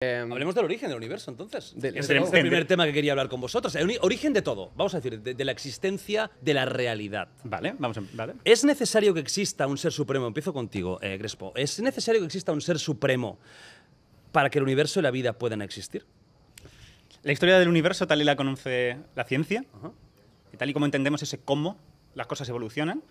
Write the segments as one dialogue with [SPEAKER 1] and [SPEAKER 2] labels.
[SPEAKER 1] Eh, Hablemos del origen del universo, entonces. este es el primer tema que quería hablar con vosotros. El origen de todo, vamos a decir, de, la existencia de la realidad. Vale, vamos a, em, vale. ¿Es necesario que exista un ser supremo? Empiezo contigo, eh, Crespo. ¿Es necesario que exista un ser supremo para que el universo y la vida puedan existir? La historia del universo, tal y la conoce la ciencia, y tal y
[SPEAKER 2] como entendemos ese cómo las cosas evolucionan,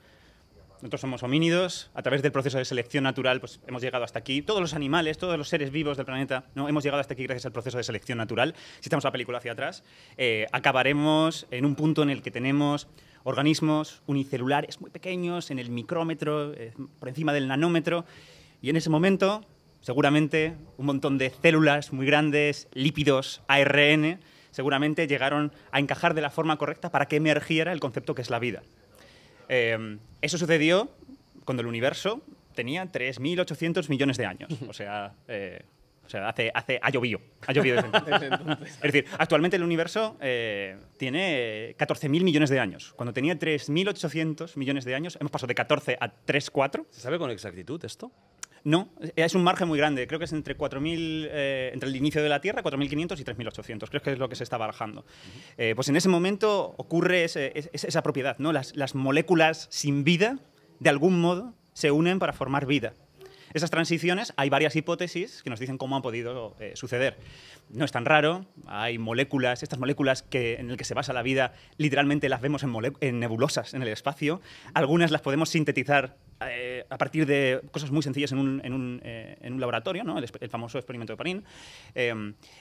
[SPEAKER 2] nosotros somos homínidos, a través del proceso de selección natural pues, hemos llegado hasta aquí. Todos los animales, todos los seres vivos del planeta, ¿no? hemos llegado hasta aquí gracias al proceso de selección natural. Si estamos la película hacia atrás, eh, acabaremos en un punto en el que tenemos organismos unicelulares muy pequeños, en el micrómetro, eh, por encima del nanómetro, y en ese momento, seguramente, un montón de células muy grandes, lípidos, ARN, seguramente llegaron a encajar de la forma correcta para que emergiera el concepto que es la vida. Em, eso sucedió cuando el universo tenía 3.800 millones de años. O sea, eh, hace, ha llovido. Ha llovido Es decir, actualmente el universo eh, tiene 14.000 millones de años. Cuando tenía 3.800 millones de años, hemos pasado de 14 a 3,4. ¿Se sabe con exactitud esto? No, es un margen muy grande. Creo que es entre 4.000, eh, entre el inicio de la Tierra, 4.500 y 3.800. Creo que es lo que se está barajando. Eh, pues en ese momento ocurre esa propiedad, ¿no? Las, las moléculas sin vida, de algún modo, se unen para formar vida. Esas transiciones, hay varias hipótesis que nos dicen cómo han podido eh, suceder. No es tan raro, hay moléculas, estas moléculas que, en las que se basa la vida, literalmente las vemos en, en nebulosas en el espacio. Algunas las podemos sintetizar eh, a partir de cosas muy sencillas en un, eh, laboratorio, el, famoso experimento de Panin. Eh,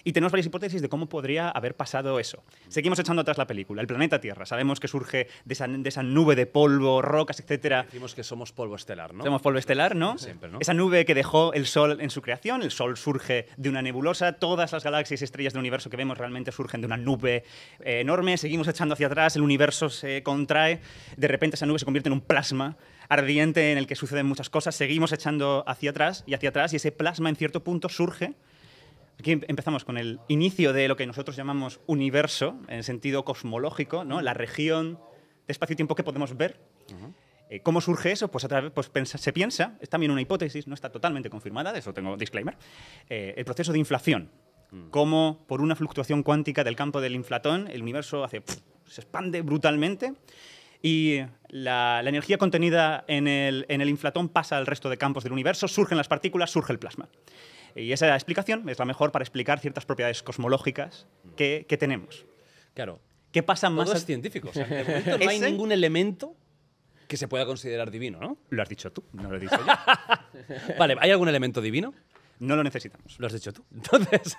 [SPEAKER 2] y tenemos varias hipótesis de cómo podría haber pasado eso. Seguimos echando atrás la película, el planeta Tierra. Sabemos que surge de esa, nube de polvo, rocas, etc.
[SPEAKER 1] Decimos que somos polvo
[SPEAKER 2] estelar, ¿no? Somos polvo estelar, ¿no? ¿no? Esa nube que dejó el Sol en su creación. El Sol surge de una nebulosa. Todas las galaxias y estrellas del universo que vemos realmente surgen de una nube enorme. Seguimos echando hacia atrás, el universo se contrae. De repente esa nube se convierte en un plasma ardiente en el que suceden muchas cosas, seguimos echando hacia atrás y hacia atrás y ese plasma en cierto punto surge. Aquí em-, empezamos con el inicio de lo que nosotros llamamos universo, en sentido cosmológico, ¿no? la región de espacio-tiempo que podemos ver. Eh, ¿Cómo surge eso? Pues, a través, pues se piensa, es también una hipótesis, no está totalmente confirmada, de eso tengo disclaimer, eh, el proceso de inflación. Mm. Cómo por una fluctuación cuántica del campo del inflatón, el universo hace, se expande brutalmente y la, energía contenida en el, inflatón pasa al resto de campos del universo, surgen las partículas, surge el plasma. Y esa explicación es la mejor para explicar ciertas propiedades cosmológicas que, tenemos. Claro. ¿Qué pasa más? Todo es científico. no hay ningún
[SPEAKER 1] elemento que se pueda considerar divino, ¿no? Lo has dicho tú, no lo he dicho yo. vale, ¿hay algún elemento divino? no lo necesitamos. Lo has dicho tú. Entonces,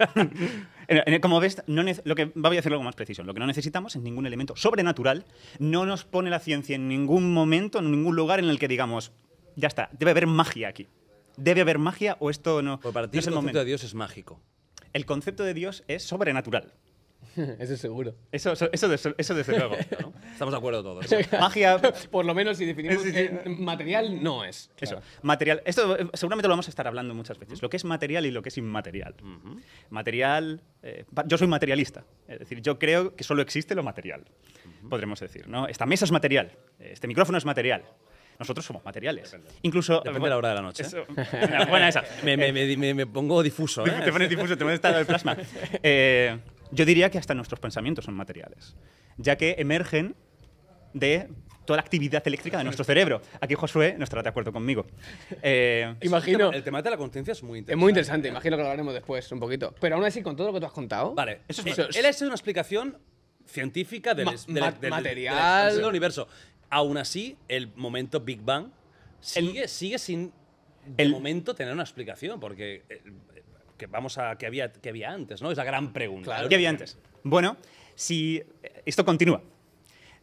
[SPEAKER 2] como ves, lo que voy a hacer algo más preciso. Lo que no necesitamos es ningún elemento sobrenatural. No nos pone la ciencia en ningún momento, en ningún lugar en el que digamos, ya está, debe haber magia aquí. Debe haber magia o esto no. Pues el, concepto de
[SPEAKER 1] Dios es mágico.
[SPEAKER 2] El concepto de Dios es sobrenatural. Eso es seguro. Eso, eso, luego. Estamos de acuerdo todos.
[SPEAKER 3] Magia. Por lo menos si definimos. material no es. Eso.
[SPEAKER 2] Material. Esto eh, seguramente lo vamos a estar hablando muchas veces. Lo que es material y lo que es inmaterial. Material. Eh, yo soy materialista. Es decir, yo creo que solo existe lo material. Podremos decir. ¿no? Esta mesa es material. Este micrófono es material. Nosotros somos materiales. Incluso. Depende de la hora de la noche. Eso, esa. me, pongo difuso. Te ¿eh? pones difuso, te pones estado de plasma. Eh, yo diría que hasta nuestros pensamientos son materiales, ya que emergen de toda la actividad eléctrica de nuestro cerebro. Aquí Josué no estará de acuerdo conmigo. Eh, imagino. El tema,
[SPEAKER 1] de la conciencia es muy interesante. Es muy interesante, imagino
[SPEAKER 2] que lo hablaremos después un poquito. Pero aún así, con todo lo que tú
[SPEAKER 3] has
[SPEAKER 1] contado. Vale, eso es. Eh, él ha una explicación científica del, material. Del, universo. Aún así, el momento Big Bang sigue, sigue sin. el momento tener una explicación, porque eh, que vamos a que había, que había antes, ¿no? Es la gran pregunta. ¿Qué había
[SPEAKER 2] antes? Bueno, si eh, esto continúa,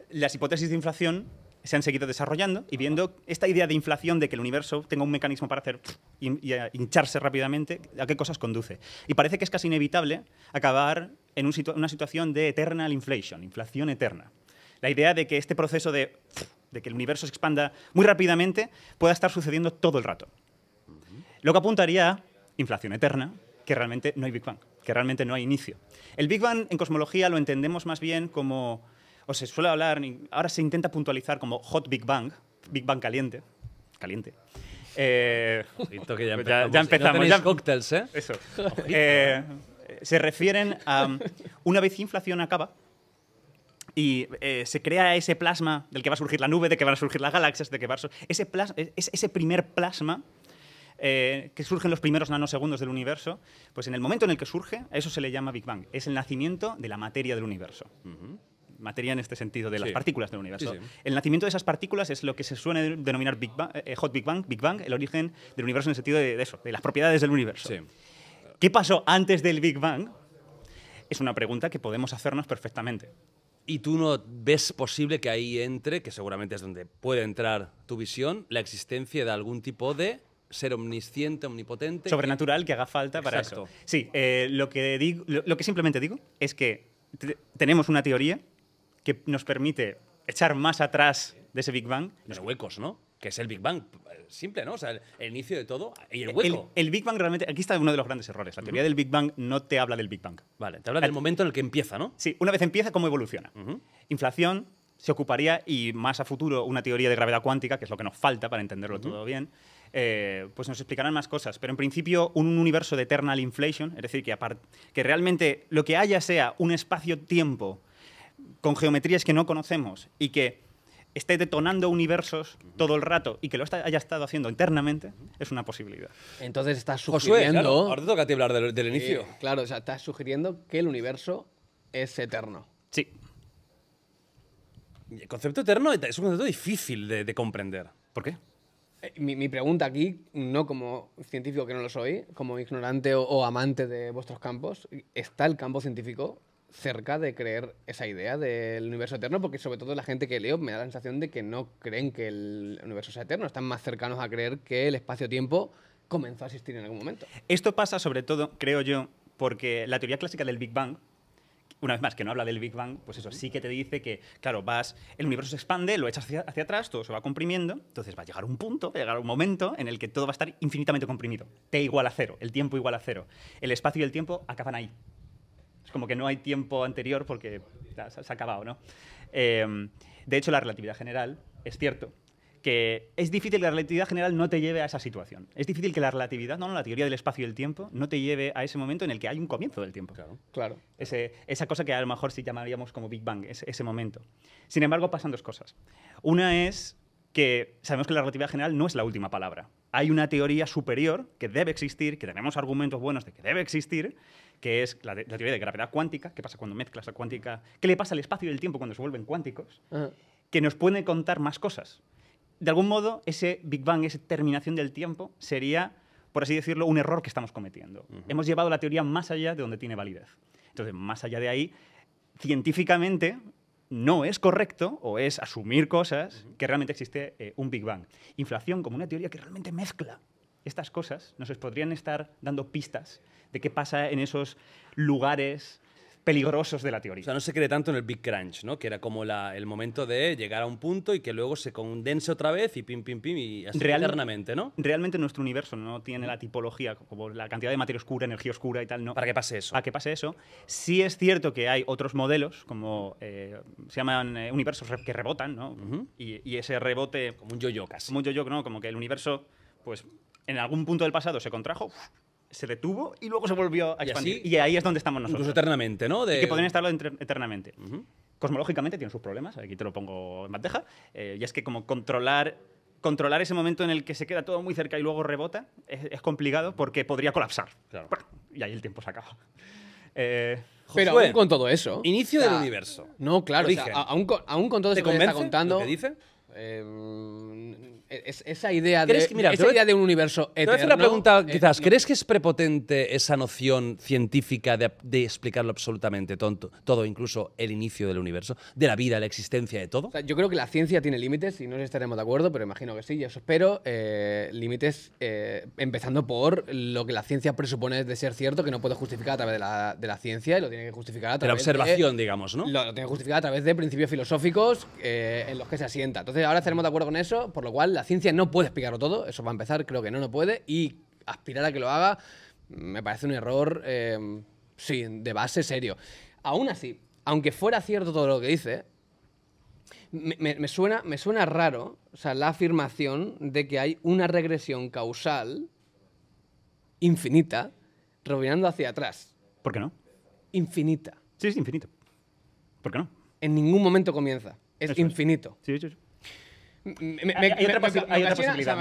[SPEAKER 2] las hipótesis de inflación se han seguido desarrollando y viendo esta idea de inflación de que el universo tenga un mecanismo para hacer y hincharse rápidamente, ¿a qué cosas conduce? Y parece que es casi inevitable acabar en una situación de eternal inflation, inflación eterna. La idea de que este proceso de, de que el universo se expanda muy rápidamente pueda estar sucediendo todo el rato. Lo que apuntaría a inflación eterna, que realmente no hay Big Bang, que realmente no hay inicio. El Big Bang en cosmología lo entendemos más bien como, o se suele hablar, ahora se intenta puntualizar como hot Big Bang, Big Bang caliente, caliente. Eh, ya empezamos. Ya, ya, em- cócteles, ¿eh? Eso. Eh, se refieren a una vez inflación acaba y eh, se crea ese plasma del que va a surgir la nube, de que van a surgir las galaxias, de que barso, Ese, plasma, ese primer plasma eh, que surgen los primeros nanosegundos del universo, pues en el momento en el que surge, a eso se le llama Big Bang. Es el nacimiento de la materia del universo. materia en este sentido, de las partículas del universo. El nacimiento de esas partículas es lo que se suele denominar Big Bang, eh, Hot Big Bang, Big Bang, el origen del universo en el sentido de eso, de las propiedades del universo. ¿Qué pasó antes del Big Bang?
[SPEAKER 1] Es una pregunta que podemos hacernos perfectamente. ¿Y tú no ves posible que ahí entre, que seguramente es donde puede entrar tu visión, la existencia de algún tipo de ser omnisciente, omnipotente. Sobrenatural que haga falta para esto
[SPEAKER 2] Sí, eh, lo, que simplemente digo es que tenemos una teoría que nos permite echar más atrás de ese Big Bang. Los huecos, ¿no? Que es el Big Bang,
[SPEAKER 1] eh, simple, ¿no? O sea, el, inicio de todo y el hueco.
[SPEAKER 2] El, Big Bang realmente, aquí está uno de los grandes errores. La teoría del Big Bang no te habla del Big Bang. Vale, te habla del momento en el que empieza, ¿no? Sí, una vez empieza, cómo evoluciona. Inflación, se ocuparía, y más a futuro, una teoría de gravedad cuántica, que es lo que nos falta para entenderlo todo bien. Eh, pues nos explicarán más cosas. Pero en principio, un universo de eternal inflation, es decir, que, realmente lo que haya sea un espacio-tiempo con geometrías que no conocemos y que esté detonando universos todo el rato y que lo haya estado haciendo internamente, es
[SPEAKER 1] una posibilidad. Entonces estás sugiriendo... ahora te toca a ti hablar del, inicio.
[SPEAKER 2] claro, o sea, estás sugiriendo
[SPEAKER 3] que el universo es eterno.
[SPEAKER 1] Sí. El concepto eterno es un concepto difícil de, de comprender. ¿Por qué?
[SPEAKER 3] Eh, mi, pregunta aquí, no como científico que no lo soy, como ignorante o, o, amante de vuestros campos, ¿está el campo científico cerca de creer esa idea del universo eterno? Porque sobre todo la gente que leo me da la sensación de que no creen que el universo sea eterno, están más cercanos a creer que el espacio-tiempo
[SPEAKER 2] comenzó a existir en algún momento. Esto pasa sobre todo, creo yo, porque la teoría clásica del Big Bang, una vez más, que no habla del Big Bang, pues eso sí que te dice que, claro, vas, el universo se expande, lo echas hacia, atrás, todo se va comprimiendo, entonces va a llegar un punto, va a llegar un momento en el que todo va a estar infinitamente comprimido. T igual a cero, el tiempo igual a cero. El espacio y el tiempo acaban ahí. Es como que no hay tiempo anterior porque se, ha acabado, ¿no? Em, de hecho, la relatividad general es cierto que es difícil que la relatividad general no te lleve a esa situación. Es difícil que la relatividad, no, no, la teoría del espacio y el tiempo, no te lleve a ese momento en el que hay un comienzo del tiempo. Claro, claro. esa cosa que a lo mejor sí llamaríamos como Big Bang, ese, ese momento. Sin embargo, pasan dos cosas. Una es que sabemos que la relatividad general no es la última palabra. Hay una teoría superior que debe existir, que tenemos argumentos buenos de que debe existir, que es la, teoría de gravedad cuántica, qué pasa cuando mezclas la cuántica, qué le pasa al espacio y el tiempo cuando se vuelven cuánticos, ah. que nos puede contar más cosas de algún modo, ese Big Bang, esa terminación del tiempo, sería, por así decirlo, un error que estamos cometiendo. Hemos llevado la teoría más allá de donde tiene validez. Entonces, más allá de ahí, científicamente no es correcto o es asumir cosas que realmente existe eh, un Big Bang. Inflación como una teoría que realmente mezcla estas cosas, nos podrían estar dando pistas de qué pasa en esos lugares peligrosos de la
[SPEAKER 1] teoría. O sea, no se cree tanto en el Big Crunch, ¿no? Que era como la, el momento de llegar a un punto y que luego se condense otra vez y pim, pim, pim y así eternamente, ¿no?
[SPEAKER 2] Realmente nuestro universo no tiene la tipología, como la cantidad de materia oscura, energía oscura y tal, ¿no? Para que pase eso. Para que pase eso. Sí es cierto que hay otros modelos, como eh, se llaman eh, universos que rebotan, ¿no? y, y, ese rebote... Como un yo-yo casi. Como un yo-yo, ¿no? Como que el universo, pues, en algún punto del pasado se contrajo se detuvo y luego se volvió a expandir. Y, ahí es donde estamos nosotros. eternamente, ¿no? De... que podrían estarlo eternamente. Cosmológicamente tiene sus problemas, aquí te lo pongo en bandeja, eh, y es que como controlar controlar ese momento en el que se queda todo muy cerca y luego rebota es, complicado porque podría colapsar. Y ahí el tiempo se acaba. Eh, pero aún con todo eso. Inicio del universo. No, claro. aún, con, todo eso que está
[SPEAKER 3] contando. qué dice? Eh, esa idea de, de un universo eterno. una pregunta, eh, quizás. ¿Crees
[SPEAKER 1] que es prepotente esa noción científica de, explicarlo absolutamente tonto, todo, incluso el inicio del universo, de la vida, la existencia de todo? yo creo
[SPEAKER 3] que la ciencia tiene límites y no estaremos de acuerdo, pero imagino que sí, yo eso espero. Eh, límites eh, empezando por lo que la ciencia presupone de ser cierto, que no puede justificar a través de la, ciencia y lo tiene que justificar a través de la observación, digamos, ¿no? Lo, tiene que justificar a través de principios filosóficos en los que se asienta. Entonces, ahora estaremos de acuerdo con eso, por lo cual la ciencia no puede explicarlo todo, eso va a empezar, creo que no, lo puede, y aspirar a que lo haga me parece un error, em, de base serio. Aún así, aunque fuera cierto todo lo que dice, me, suena, me suena raro o sea, la afirmación de que hay una regresión causal infinita rebobinando hacia atrás. ¿Por qué no? Infinita. Sí, es infinito. ¿Por qué no? En ningún momento comienza. Es infinito. Sí, sí, sí hay, otra, posibilidad.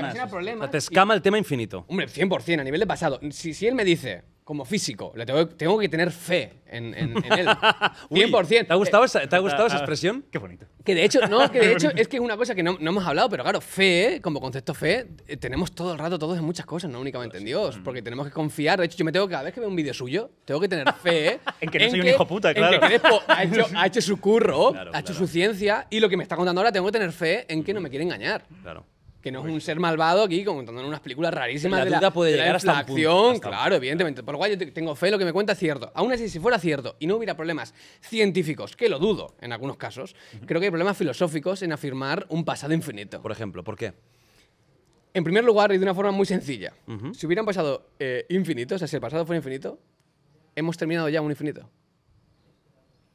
[SPEAKER 3] más. te escama el tema infinito. Hombre, 100%, a nivel de pasado. Si, si él me dice, como físico. tengo, que tener fe en,
[SPEAKER 1] él. 100%. ¿Te ha gustado, esa, ¿te ha eh, gustado esa ah, expresión? Qué bonito.
[SPEAKER 3] Que de hecho, no, que de hecho es que es una cosa que no, no, hemos hablado, pero claro, fe, como concepto fe, eh, tenemos todo el rato, todos en muchas cosas, no únicamente en Dios, mm. porque tenemos que confiar. De hecho, yo me tengo cada vez que veo un vídeo suyo, tengo que tener fe. en que no soy un hijo puta, claro. En que ha hecho, ha hecho su curro, ha hecho su ciencia, y lo que me está contando ahora, tengo que tener fe en que no me quiere engañar. Claro que no es un ser malvado aquí contando unas películas rarísimas la de puede llegar la hasta acción, claro, evidentemente. Por lo cual yo tengo fe, en lo que me cuenta es cierto. Aún así, si fuera cierto y no hubiera problemas científicos, que lo dudo en algunos casos, creo que hay problemas filosóficos en afirmar un pasado infinito. Por ejemplo, ¿por qué? En primer lugar, y de una forma muy sencilla, si hubieran pasado eh, infinitos, o sea, si el pasado fuera infinito, hemos terminado ya un infinito.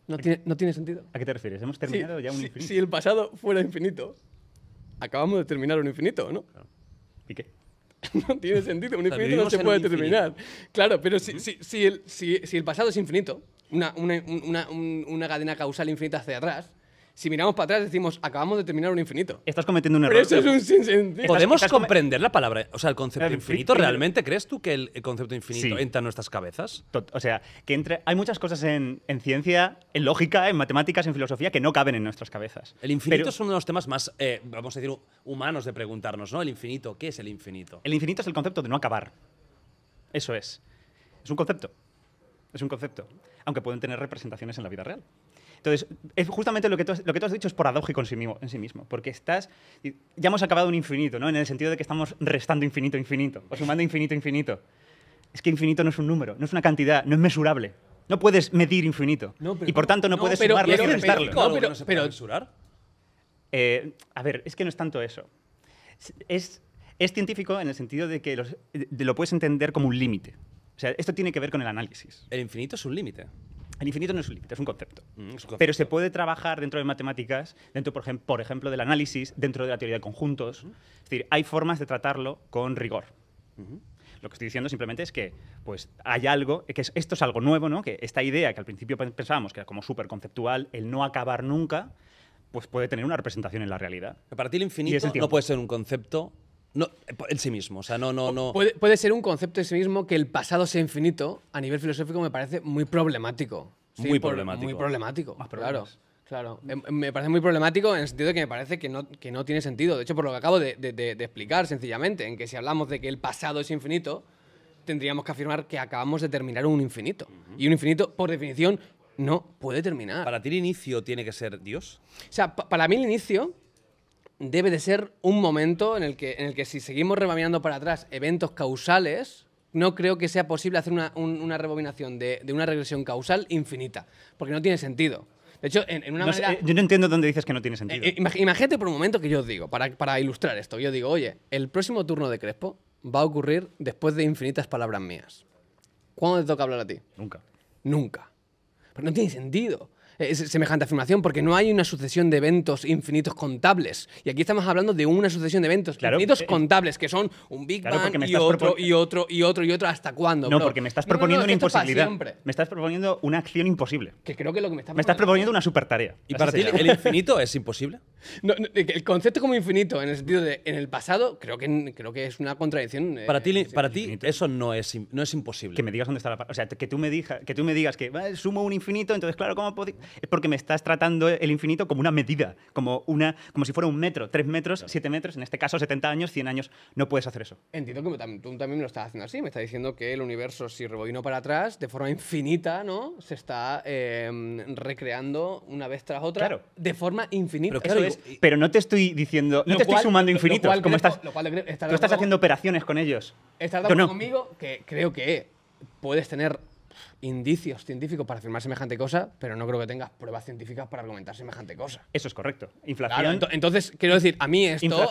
[SPEAKER 3] No tiene, sentido. ¿A qué te refieres? ¿Hemos terminado ya un infinito? si el pasado fuera infinito, acabamos de terminar un infinito, ¿no? ¿Y qué? no tiene sentido, un infinito no se puede terminar. Claro, pero si, el, pasado es infinito, una cadena causal infinita hacia atrás, si miramos para atrás decimos, acabamos
[SPEAKER 1] de terminar un infinito. Estás cometiendo un error. Pero eso es un ¿Podemos comprender la palabra, o sea, el concepto infinito? ¿Realmente crees tú que el concepto infinito entra en nuestras cabezas? O sea, que entre, hay muchas
[SPEAKER 2] cosas en, ciencia, en lógica, en matemáticas, en filosofía, que no caben en nuestras cabezas. El infinito son es uno
[SPEAKER 1] de los temas más, eh, vamos a decir, humanos de preguntarnos, ¿no? El infinito, ¿qué es el infinito? El
[SPEAKER 2] infinito es el concepto de no acabar. Eso es. Es un concepto. Es un concepto. Aunque pueden tener representaciones en la vida real. Entonces, es justamente lo que, tú, has dicho es paradójico en sí, mismo, en sí mismo, porque estás, ya hemos acabado un infinito, ¿no? En el sentido de que estamos restando infinito, infinito, o sumando infinito, infinito. Es que infinito no es un número, no es una cantidad, no es mesurable. No puedes medir infinito. y por tanto no, puedes pero, sumarlo eh, a ver, es que no es tanto eso. Es, científico en el sentido de que lo puedes entender como un límite. O sea, esto tiene que ver con el análisis. El infinito es un límite. El infinito no es un límite, mm, es, un concepto. Pero se puede trabajar dentro de matemáticas, dentro, por, ejemplo, del análisis, dentro de la teoría de conjuntos. Es decir, hay formas de tratarlo con rigor. Lo que estoy diciendo simplemente es que pues, hay algo, que esto es algo nuevo, que esta idea que al principio pensábamos que era como súper conceptual, el no acabar nunca, pues puede tener una representación
[SPEAKER 1] en la realidad. a para ti el infinito no puede ser un concepto no, eh, en sí mismo, o sea, no, no, no.
[SPEAKER 3] Puede, ser un concepto en sí mismo que el pasado sea infinito, a nivel filosófico me parece muy problemático. muy problemático. Muy problemático, claro. Claro, em, em, me parece muy problemático en el sentido de que me parece que no, tiene sentido. De hecho, por lo que acabo de, explicar, sencillamente, en que si hablamos de que el pasado es infinito, tendríamos que afirmar que acabamos de terminar un infinito. Y un infinito, por definición, no puede terminar. ¿Para ti el inicio tiene que ser Dios? O sea, para mí el inicio debe de ser un momento en el que, en el que si seguimos rebobinando para atrás eventos causales, no creo que sea posible hacer una, rebobinación de, una regresión causal infinita, porque no tiene sentido. De hecho, en, una eh,
[SPEAKER 2] yo no entiendo dónde dices que no tiene sentido. Eh,
[SPEAKER 3] eh, imagínate por un momento que yo os digo, para, para ilustrar esto, yo digo, oye, el próximo turno de Crespo va a ocurrir después de infinitas palabras mías. ¿Cuándo te toca hablar a ti? Nunca. Nunca. Pero no tiene sentido. Eh, es semejante afirmación, porque no hay una sucesión de eventos infinitos contables. Y aquí estamos hablando de una sucesión de eventos infinitos eh, contables, que son
[SPEAKER 2] un Big Bang y otro, y
[SPEAKER 3] otro, y otro, y otro, ¿hasta cuándo? No, porque me estás proponiendo una imposibilidad.
[SPEAKER 2] Me estás proponiendo una acción imposible. Que creo que lo me estás proponiendo una super tarea. ¿Y para ti el infinito es imposible?
[SPEAKER 3] Eh, el concepto como infinito, en el sentido de en el pasado, creo que, creo que es una contradicción. Para ti,
[SPEAKER 2] para ti eso no es, no es imposible. Que me digas dónde está O sea, que tú me, digas que tú me digas que sumo un infinito, entonces claro, ¿cómo puedo...? es porque me estás tratando el infinito como una medida, como, una, como si fuera un metro, tres metros, siete metros, en este caso 70 años, 100 años, no puedes hacer eso.
[SPEAKER 3] Entiendo que tú también me lo estás haciendo así, me estás diciendo que el universo, si rebobino para atrás, de forma infinita, ¿no? Se está em, recreando una vez tras otra, de forma infinita. Pero, no
[SPEAKER 2] te estoy diciendo, no te estoy sumando infinitos, estás, lo estás haciendo operaciones con ellos.
[SPEAKER 3] Estás de acuerdo conmigo que creo que puedes tener indicios científicos para afirmar semejante cosa, pero no creo que tengas pruebas científicas para argumentar semejante cosa. Eso es correcto. Inflación. entonces, quiero decir, a mí esto,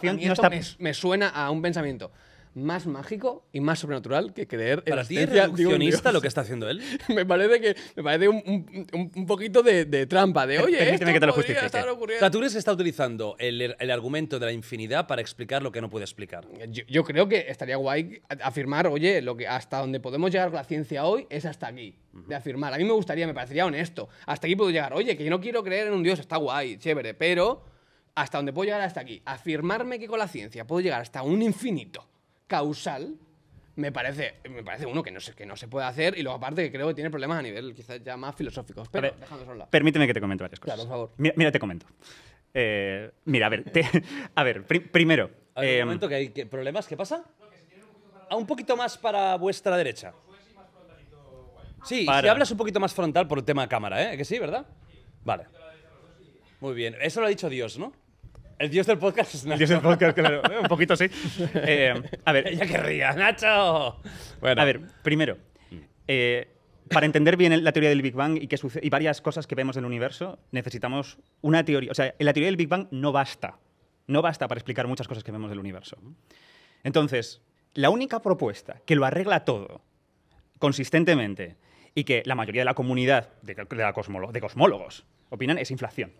[SPEAKER 3] me suena a un pensamiento más mágico y más sobrenatural que creer en Para ti es reduccionista lo que está haciendo él. me parece que me parece un, un, poquito de, trampa, de oye, que te lo Estar
[SPEAKER 1] ocurriendo. O está utilizando el, el, argumento de la infinidad para explicar lo que no puede explicar. Yo, creo que estaría
[SPEAKER 3] guay afirmar, oye, lo que hasta donde podemos llegar con la ciencia hoy es hasta aquí. De afirmar. A mí me gustaría, me parecería honesto. Hasta aquí puedo llegar. Oye, que yo no quiero creer en un dios, está guay, chévere, pero hasta donde puedo llegar hasta aquí. Afirmarme que con la ciencia puedo llegar hasta un infinito causal, me parece, me parece uno que no, se, que no se puede hacer y luego aparte que creo que tiene problemas a nivel quizás ya más
[SPEAKER 1] filosóficos. Pero
[SPEAKER 2] Permíteme que te comente varias cosas. Mira, te comento.
[SPEAKER 1] Eh, mira, a ver, a ver primero... Em, momento que hay problemas, ¿qué pasa? a ah, un, poquito más para vuestra derecha. Sí, si hablas un poquito más frontal por el tema de cámara, ¿eh? ¿Que sí, verdad? Vale. Muy bien. Eso lo ha dicho Dios, ¿no? El dios del podcast es Nacho. El dios del podcast, claro. Un poquito sí. Eh, a ver. Ella querría, Nacho.
[SPEAKER 2] A ver, primero. Eh, para entender bien la teoría del Big Bang y, varias cosas que vemos en el universo, necesitamos una teoría. O sea, la teoría del Big Bang no basta. No basta para explicar muchas cosas que vemos del universo. Entonces, la única propuesta que lo arregla todo consistentemente y que la mayoría de la comunidad de, de cosmólogos opinan es inflación.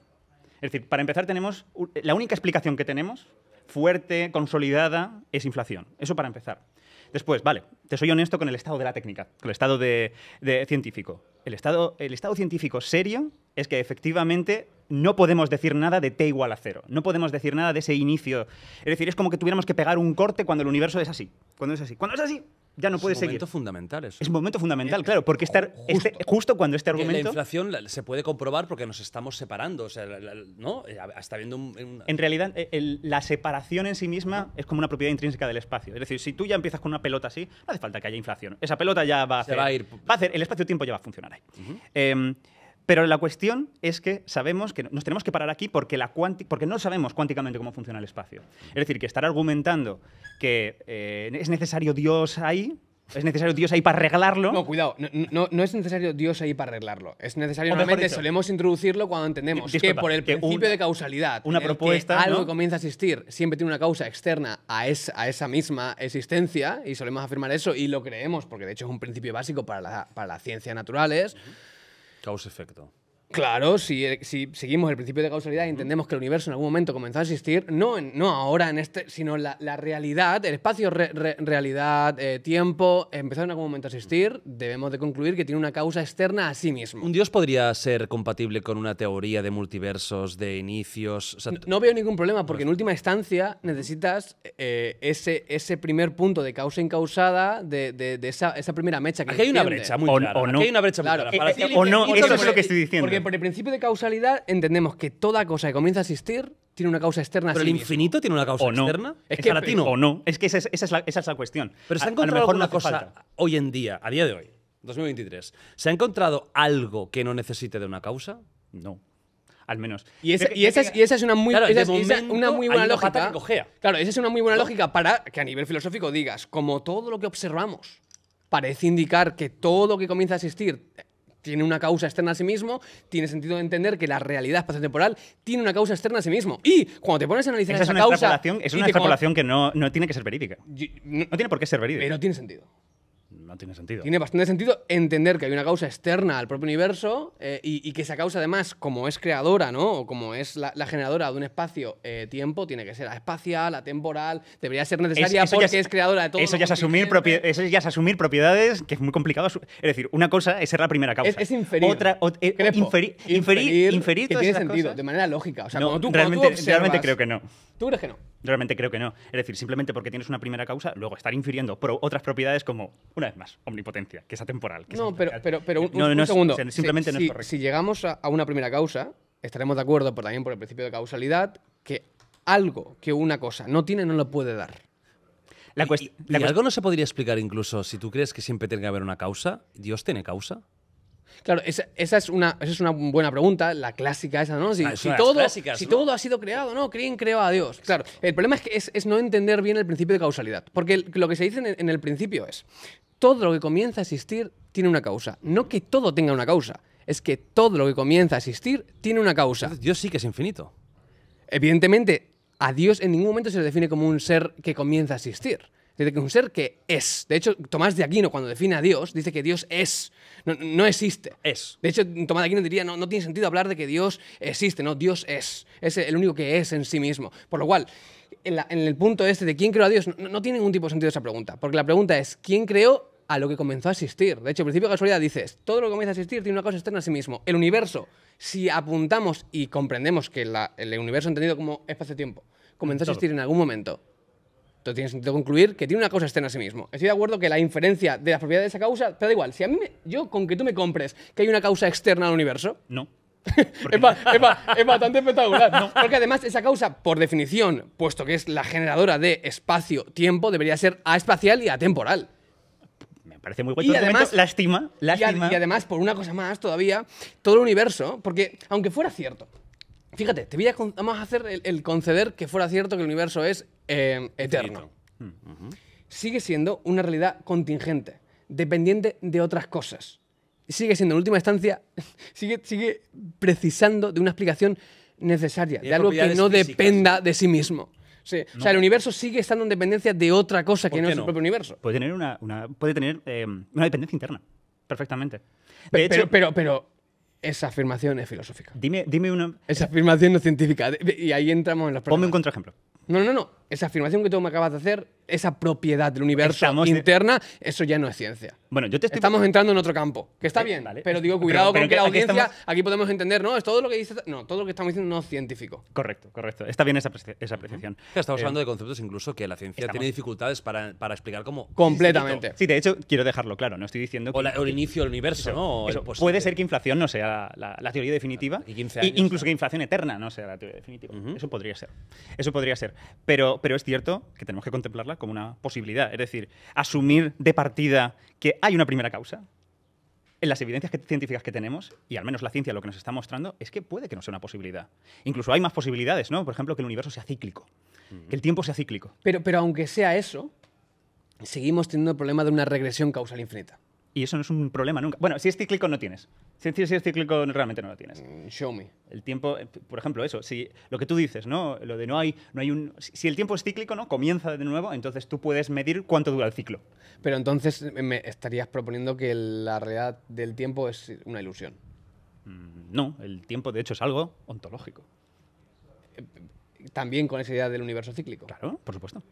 [SPEAKER 2] Es decir, para empezar tenemos, la única explicación que tenemos, fuerte, consolidada, es inflación. Eso para empezar. Después, vale, te soy honesto con el estado de la técnica, con el estado de, científico. El estado, el estado científico serio es que efectivamente no podemos decir nada de t igual a cero. No podemos decir nada de ese inicio. Es decir, es como que tuviéramos que pegar un corte cuando el universo es así. Cuando es así. Cuando es así, ya no puede seguir. Es un momento fundamental eso. Es un momento fundamental, eh, claro, porque estar, este, justo. cuando este argumento... La
[SPEAKER 1] inflación se puede comprobar porque nos estamos separando, o sea, ¿no? Está eh, viendo En
[SPEAKER 2] realidad, eh, la separación en sí misma es como una propiedad intrínseca del espacio. Es decir, si tú ya empiezas con una pelota así, no hace falta que haya inflación. Esa pelota ya va a... Hacer, va a ir... a hacer, el espacio-tiempo ya va a funcionar ahí. Pero la cuestión es que sabemos que nos tenemos que parar aquí porque, la porque no sabemos cuánticamente cómo funciona el espacio. Es decir, que estar argumentando que eh, es necesario Dios ahí ¿Es necesario Dios ahí para arreglarlo? No, cuidado, no, no, es necesario Dios ahí para arreglarlo.
[SPEAKER 3] Es necesario, normalmente solemos introducirlo cuando entendemos que por el principio de causalidad, una propuesta, algo comienza a existir, siempre tiene una causa externa a, a, esa misma existencia, y solemos afirmar eso y lo creemos, porque de hecho es un principio básico para, la, para las ciencias naturales.
[SPEAKER 1] Cause efecto.
[SPEAKER 3] Claro, eh, si, seguimos el principio de causalidad y entendemos que el universo en algún momento comenzó a existir, no, no ahora en este, sino la, la realidad, el espacio, realidad, eh, tiempo, empezó en algún momento a existir, debemos de concluir que tiene una causa externa a sí mismo.
[SPEAKER 1] ¿Un dios podría ser compatible con una teoría de multiversos, de inicios?
[SPEAKER 3] no, veo ningún problema, porque en última instancia necesitas eh, ese, ese primer punto de causa incausada, de, esa, primera mecha que Aquí hay una brecha muy clara. no. Aquí hay una brecha muy clara. o no, eso es lo que estoy diciendo por el principio de causalidad entendemos que toda cosa que comienza a existir tiene una causa externa. Pero el infinito
[SPEAKER 1] tiene una causa externa. Es, que, O no. Es que esa es, esa la, esa cuestión. Pero se ha encontrado una cosa hoy en día, a día de hoy, 2023. ¿Se ha encontrado algo que no necesite de una causa? No al menos. Y esa, es una muy, una muy buena lógica.
[SPEAKER 3] Claro, esa es una muy buena lógica para que a nivel filosófico digas, como todo lo que observamos parece indicar que todo lo que comienza a existir tiene una causa externa a sí mismo, tiene sentido entender que la realidad espacio-temporal tiene una causa externa a sí mismo. Y cuando te pones a analizar esa, es causa... Es una extrapolación que
[SPEAKER 2] no, tiene que ser verídica. no, no, tiene por qué ser verídica. Pero tiene sentido tiene sentido. Tiene
[SPEAKER 3] bastante sentido entender que hay una causa externa al propio universo eh, y, que esa causa, además, como es creadora, ¿no? O como es la, generadora de un espacio-tiempo, eh, tiene que ser la espacial, la temporal, debería ser necesaria porque es, creadora de todo. Eso ya, es asumir
[SPEAKER 2] eso ya es asumir propiedades, que es muy complicado. Es decir, una cosa es ser la primera causa. Es, inferir. Eh, inferir, que tiene sentido,
[SPEAKER 3] de manera lógica. realmente creo que no. ¿Tú crees que no?
[SPEAKER 2] Realmente creo que no. Es decir, simplemente porque tienes una primera causa, luego estar infiriendo otras propiedades como, una vez más, omnipotencia, que es atemporal.
[SPEAKER 3] no, pero, eh, un, no, segundo. simplemente si, no es correcto. Si, llegamos a, una primera causa, estaremos de acuerdo por, también por el principio de causalidad que algo que una cosa no tiene no lo puede dar. La, algo no
[SPEAKER 1] se podría explicar incluso si tú crees que siempre tiene que haber una causa. ¿Dios tiene causa?
[SPEAKER 3] Claro, esa, es una, buena pregunta, la clásica esa, ¿no? Si, ah, todo, ha sido creado, ¿no? Creen creó a Dios. Claro, el problema es, no entender bien el principio de causalidad, porque lo que se dice en el principio es, todo lo que comienza a existir tiene una causa, no que todo tenga una causa, es que todo lo que comienza a existir tiene una causa. Dios sí que es infinito. Evidentemente, a Dios en ningún momento se le define como un ser que comienza a existir. De que un ser que es. De hecho, Tomás de Aquino, cuando define a Dios, dice que Dios es. No, existe. Es. De hecho, Tomás de Aquino diría, no, no tiene sentido hablar de que Dios existe, no, Dios es. Es el único que es en sí mismo. Por lo cual, en, el punto este de quién creó a Dios, no, tiene ningún tipo de sentido esa pregunta. Porque la pregunta es, ¿quién creó a lo que comenzó a existir. De hecho, el principio de casualidad dices, todo lo que comienza a existir tiene una cosa externa a sí mismo. El universo, si apuntamos y comprendemos que el universo entendido como espacio-tiempo comenzó a existir en algún momento, Tienes tiene sentido concluir que tiene una causa externa a sí mismo. Estoy de acuerdo que la inferencia de la propiedad de esa causa te da igual. Si a mí, yo con que tú me compres que hay una causa externa al universo. No. es, bastante espectacular. Porque además esa causa, por definición, puesto que es la generadora de espacio-tiempo, debería ser aespacial y atemporal.
[SPEAKER 2] Me parece muy guay. Y además,
[SPEAKER 3] lástima, y además, por una cosa más todavía, todo el universo, porque aunque fuera cierto, Fíjate, te voy a vamos a hacer el, conceder que fuera cierto que el universo es eh, eterno. Mm, sigue siendo una realidad contingente, dependiente de otras cosas. Sigue siendo, en última instancia, sigue, sigue precisando de una explicación necesaria, de algo que no dependa de sí mismo. O sea, el universo sigue estando en dependencia de otra cosa
[SPEAKER 2] que no es el propio universo. Puede tener una, puede tener, eh, una dependencia interna, perfectamente. pero, pero
[SPEAKER 3] esa afirmación es filosófica. Dime, dime una. Esa afirmación no es científica. Y ahí entramos en las Ponme un contraejemplo. No, no, no esa afirmación que tú me acabas de hacer, esa propiedad del universo interna, eso ya no es ciencia. Bueno, yo te Estamos entrando en otro campo, que está bien, pero digo, cuidado con que, la audiencia, aquí, podemos entender, no, es todo lo que dices, no, todo lo que estamos diciendo no es científico.
[SPEAKER 1] Correcto, correcto. Está bien esa, esa apreciación. Estamos eh, hablando de conceptos incluso que la ciencia tiene dificultades para, explicar cómo... Completamente. Sí,
[SPEAKER 2] de hecho, quiero dejarlo claro, no
[SPEAKER 1] estoy diciendo... Que... O, el inicio del universo, ¿no?
[SPEAKER 2] puede ser que inflación no sea la, teoría definitiva. Y incluso que inflación eterna no sea la teoría definitiva. Eso podría ser. Eso podría ser. Pero, pero es cierto que tenemos que contemplarla como una posibilidad, es decir, asumir de partida que hay una primera causa. En las evidencias científicas que tenemos, y al menos la ciencia lo que nos está mostrando, es que puede que no sea una posibilidad. Incluso hay más posibilidades, ¿no? Por ejemplo, que el universo sea cíclico, que el tiempo sea cíclico.
[SPEAKER 3] Pero, pero aunque sea eso,
[SPEAKER 2] seguimos teniendo el problema de una regresión causal infinita. Y eso no es un problema nunca. Bueno, si es cíclico no tienes. Si es, cíclico realmente no lo tienes. Mm, show me. El tiempo, eh, por ejemplo, eso, si lo que tú dices, ¿no? Lo de no hay, no hay un si el tiempo es cíclico, ¿no? Comienza de nuevo, entonces tú puedes medir cuánto dura el ciclo. Pero entonces eh, me estarías proponiendo que la realidad del tiempo es una ilusión. Mm, no, el tiempo de hecho es algo
[SPEAKER 3] ontológico. Eh, también con esa idea del universo cíclico. Claro,
[SPEAKER 2] por supuesto.